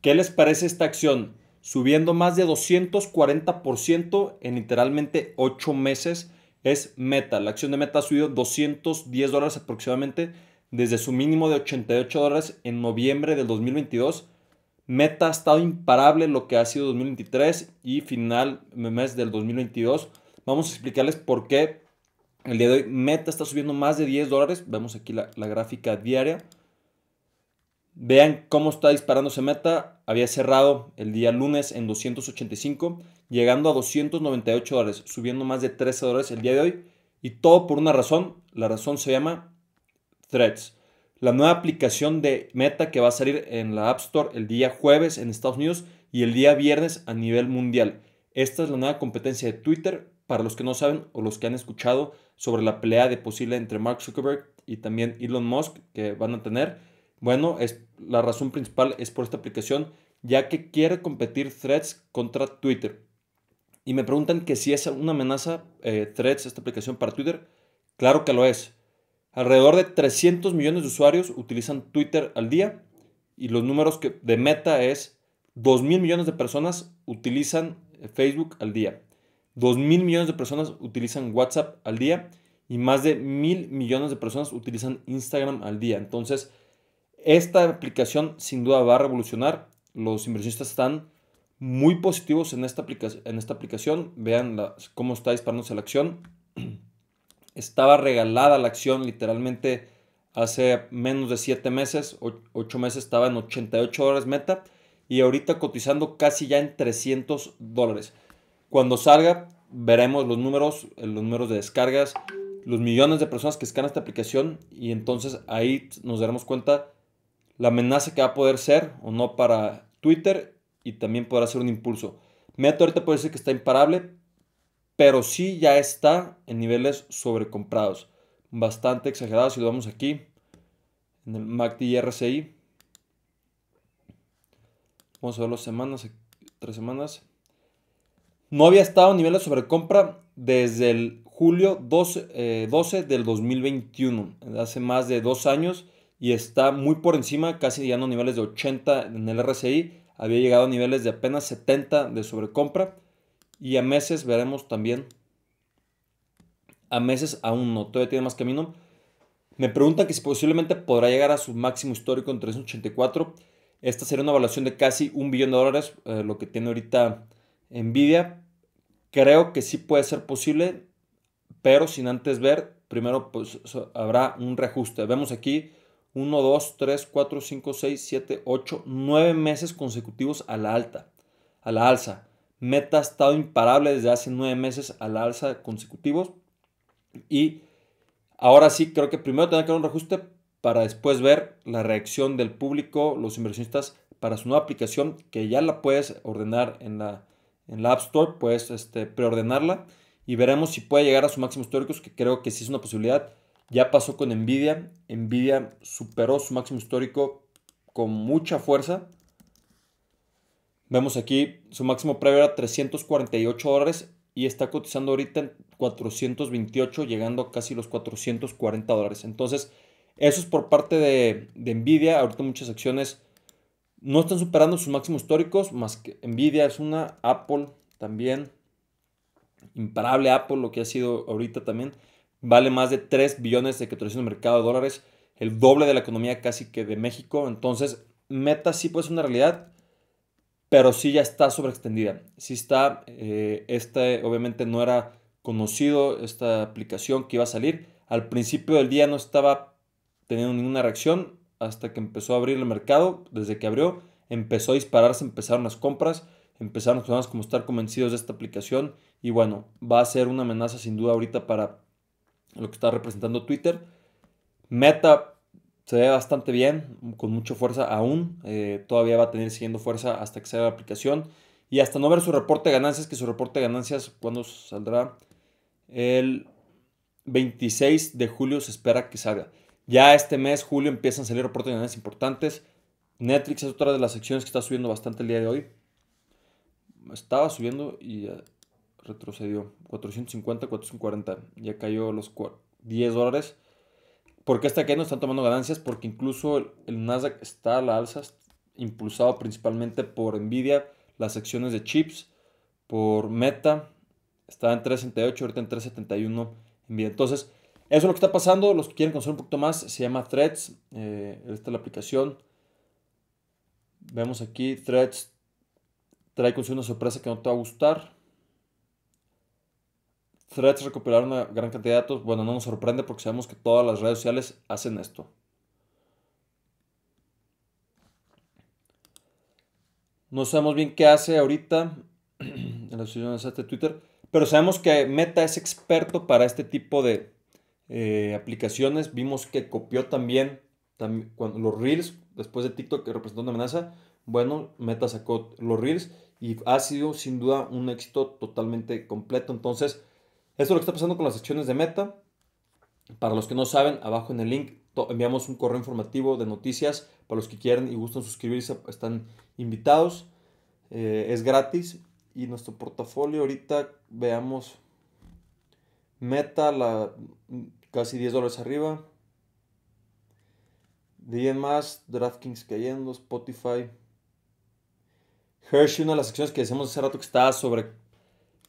¿Qué les parece esta acción? Subiendo más de 240% en literalmente 8 meses es Meta. La acción de Meta ha subido 210 dólares aproximadamente desde su mínimo de 88 dólares en noviembre del 2022. Meta ha estado imparable lo que ha sido 2023 y final mes del 2022. Vamos a explicarles por qué el día de hoy Meta está subiendo más de 10 dólares. Vemos aquí la gráfica diaria. Vean cómo está disparándose meta. Había cerrado el día lunes en 285, llegando a 298 dólares, subiendo más de 13 dólares el día de hoy. Y todo por una razón. La razón se llama Threads. La nueva aplicación de Meta que va a salir en la App Store el día jueves en Estados Unidos y el día viernes a nivel mundial. Esta es la nueva competencia de Twitter para los que no saben o los que han escuchado sobre la pelea de posible entre Mark Zuckerberg y también Elon Musk que van a tener. Bueno, es, la razón principal es por esta aplicación, ya que quiere competir Threads contra Twitter. Y me preguntan que si es una amenaza eh, Threads, esta aplicación para Twitter. Claro que lo es. Alrededor de 300 millones de usuarios utilizan Twitter al día y los números que, de meta es 2 millones de personas utilizan eh, Facebook al día. 2.000 millones de personas utilizan WhatsApp al día y más de 1.000 millones de personas utilizan Instagram al día. Entonces, esta aplicación sin duda va a revolucionar. Los inversionistas están muy positivos en esta, aplicación, en esta aplicación. Vean cómo está disparándose la acción. Estaba regalada la acción literalmente hace menos de 7 meses, 8 meses estaba en 88 dólares meta y ahorita cotizando casi ya en 300 dólares. Cuando salga veremos los números, los números de descargas, los millones de personas que escanean esta aplicación y entonces ahí nos daremos cuenta la amenaza que va a poder ser o no para Twitter y también podrá ser un impulso. Meta ahorita puede ser que está imparable, pero sí ya está en niveles sobrecomprados, bastante exagerado Si lo vemos aquí en el MACD y RSI, vamos a ver las semanas, tres semanas. No había estado en niveles de sobrecompra desde el julio 12, 12 eh, del 2021, hace más de dos años y está muy por encima, casi llegando a niveles de 80 en el RSI, había llegado a niveles de apenas 70 de sobrecompra y a meses veremos también, a meses aún no, todavía tiene más camino. Me preguntan que si posiblemente podrá llegar a su máximo histórico en 384. Esta sería una evaluación de casi un billón de dólares, eh, lo que tiene ahorita Nvidia. Creo que sí puede ser posible, pero sin antes ver, primero pues, habrá un reajuste. Vemos aquí 1, 2, 3, 4, 5, 6, 7, 8, 9 meses consecutivos a la alta, a la alza. Meta ha estado imparable desde hace 9 meses a la alza consecutivos. Y ahora sí, creo que primero tendrá que haber un reajuste para después ver la reacción del público, los inversionistas, para su nueva aplicación, que ya la puedes ordenar en la, en la App Store, puedes este, preordenarla y veremos si puede llegar a su máximo histórico, que creo que sí es una posibilidad ya pasó con Nvidia. Nvidia superó su máximo histórico con mucha fuerza. Vemos aquí su máximo previo era 348 dólares y está cotizando ahorita en 428, llegando a casi los 440 dólares. Entonces, eso es por parte de, de Nvidia. Ahorita muchas acciones no están superando sus máximos históricos, más que Nvidia es una, Apple también, imparable Apple, lo que ha sido ahorita también vale más de 3 billones de capitalización el mercado de dólares, el doble de la economía casi que de México. Entonces, Meta sí puede ser una realidad, pero sí ya está sobreextendida. Sí está, eh, este obviamente no era conocido, esta aplicación que iba a salir. Al principio del día no estaba teniendo ninguna reacción hasta que empezó a abrir el mercado. Desde que abrió, empezó a dispararse, empezaron las compras, empezaron los como estar convencidos de esta aplicación. Y bueno, va a ser una amenaza sin duda ahorita para lo que está representando Twitter. Meta se ve bastante bien, con mucha fuerza aún. Eh, todavía va a tener siguiendo fuerza hasta que sea la aplicación. Y hasta no ver su reporte de ganancias, que su reporte de ganancias, cuando saldrá? El 26 de julio se espera que salga. Ya este mes, julio, empiezan a salir reportes de ganancias importantes. Netflix es otra de las secciones que está subiendo bastante el día de hoy. Estaba subiendo y retrocedió 450, 440, ya cayó los 10 dólares. porque qué que no Están tomando ganancias porque incluso el, Nasdaq está a la alza, impulsado principalmente por Nvidia, las acciones de chips, por Meta, está en 3.68, ahorita en 3.71 Nvidia. Entonces, eso es lo que está pasando. Los que quieren conocer un poquito más, se llama Threads, eh, esta es la aplicación. Vemos aquí, Threads trae consigo una sorpresa que no te va a gustar Threads recuperar una gran cantidad de datos, bueno, no nos sorprende porque sabemos que todas las redes sociales hacen esto. No sabemos bien qué hace ahorita en la asociación de este Twitter, pero sabemos que Meta es experto para este tipo de eh, aplicaciones. Vimos que copió también, cuando, los Reels, después de TikTok que representó una amenaza. Bueno, Meta sacó los Reels y ha sido sin duda un éxito totalmente completo. Entonces, esto es lo que está pasando con las acciones de Meta. Para los que no saben, abajo en el link enviamos un correo informativo de noticias. Para los que quieren y gustan suscribirse, están invitados. Eh, es gratis. Y nuestro portafolio ahorita veamos Meta, la, casi 10 dólares arriba. Día más, DraftKings cayendo, Spotify. Hershey, una de las acciones que decíamos hace rato que está sobre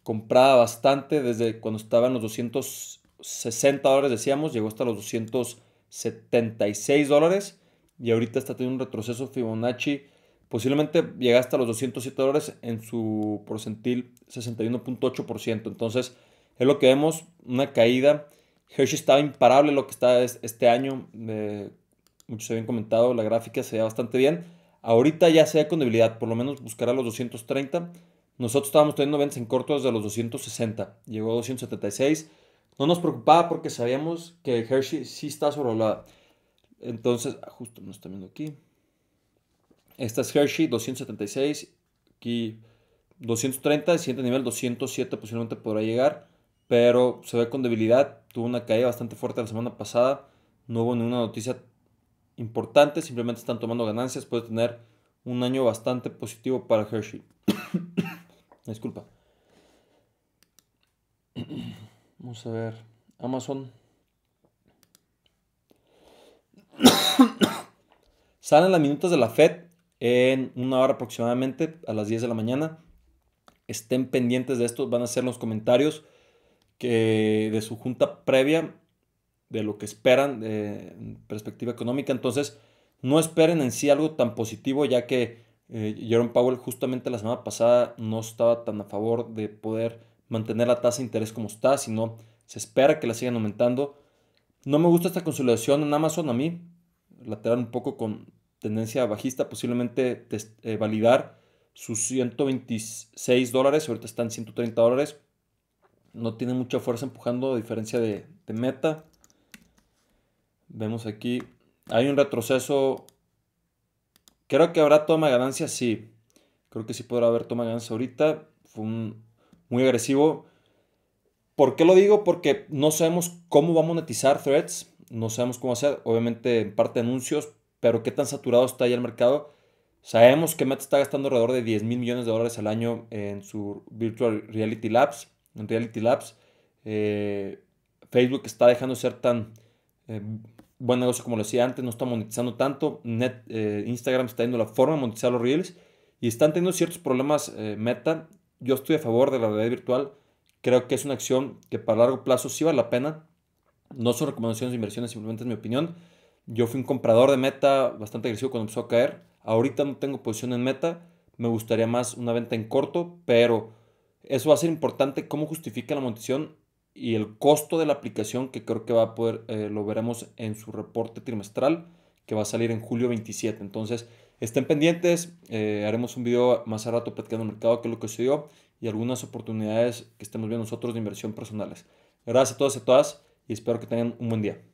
compraba bastante desde cuando estaba en los 260 dólares, decíamos, llegó hasta los 276 dólares y ahorita está teniendo un retroceso Fibonacci. Posiblemente llega hasta los 207 dólares en su porcentil 61.8%. Entonces, es lo que vemos, una caída. Hershey estaba imparable lo que está este año. Muchos eh, muchos habían comentado, la gráfica se ve bastante bien. Ahorita ya se ve con debilidad, por lo menos buscará los 230. Nosotros estábamos teniendo ventas en corto desde los 260, llegó a 276. No nos preocupaba porque sabíamos que Hershey sí está sobrevalorada. Entonces, ah, justo nos está viendo aquí. Esta es Hershey 276, aquí 230, siguiente nivel 207 posiblemente podrá llegar, pero se ve con debilidad. Tuvo una caída bastante fuerte la semana pasada, no hubo ninguna noticia importante, simplemente están tomando ganancias, puede tener un año bastante positivo para Hershey. disculpa. Vamos a ver. Amazon. Salen las minutos de la Fed en una hora aproximadamente, a las 10 de la mañana. Estén pendientes de esto, van a ser los comentarios que de su junta previa, de lo que esperan de, eh, perspectiva económica. Entonces, no esperen en sí algo tan positivo, ya que Jerome eh, Powell justamente la semana pasada no estaba tan a favor de poder mantener la tasa de interés como está, sino se espera que la sigan aumentando. No me gusta esta consolidación en Amazon a mí, lateral un poco con tendencia bajista, posiblemente eh, validar sus 126 dólares, ahorita están 130 dólares. No tiene mucha fuerza empujando, a diferencia de Meta. Vemos aquí, hay un retroceso Creo que habrá toma de ganancia, sí. Creo que sí podrá haber toma de ganancia ahorita. Fue muy agresivo. ¿Por qué lo digo? Porque no sabemos cómo va a monetizar Threads. No sabemos cómo hacer. Obviamente, en parte anuncios. Pero qué tan saturado está ahí el mercado. Sabemos que Meta está gastando alrededor de 10 mil millones de dólares al año en su Virtual Reality Labs. En Reality Labs. Eh, Facebook está dejando de ser tan eh, buen negocio, como lo decía antes, no está monetizando tanto. Net, eh, Instagram está yendo la forma de monetizar los reels y están teniendo ciertos problemas eh, meta. Yo estoy a favor de la realidad virtual. Creo que es una acción que para largo plazo sí vale la pena. No son recomendaciones de inversiones, simplemente es mi opinión. Yo fui un comprador de meta bastante agresivo cuando empezó a caer. Ahorita no tengo posición en meta. Me gustaría más una venta en corto, pero eso va a ser importante. ¿Cómo justifica la monetización? y el costo de la aplicación que creo que va a poder, eh, lo veremos en su reporte trimestral que va a salir en julio 27. Entonces, estén pendientes, eh, haremos un video más a rato platicando el mercado, qué es lo que sucedió y algunas oportunidades que estemos viendo nosotros de inversión personales. Gracias a todas y a todas y espero que tengan un buen día.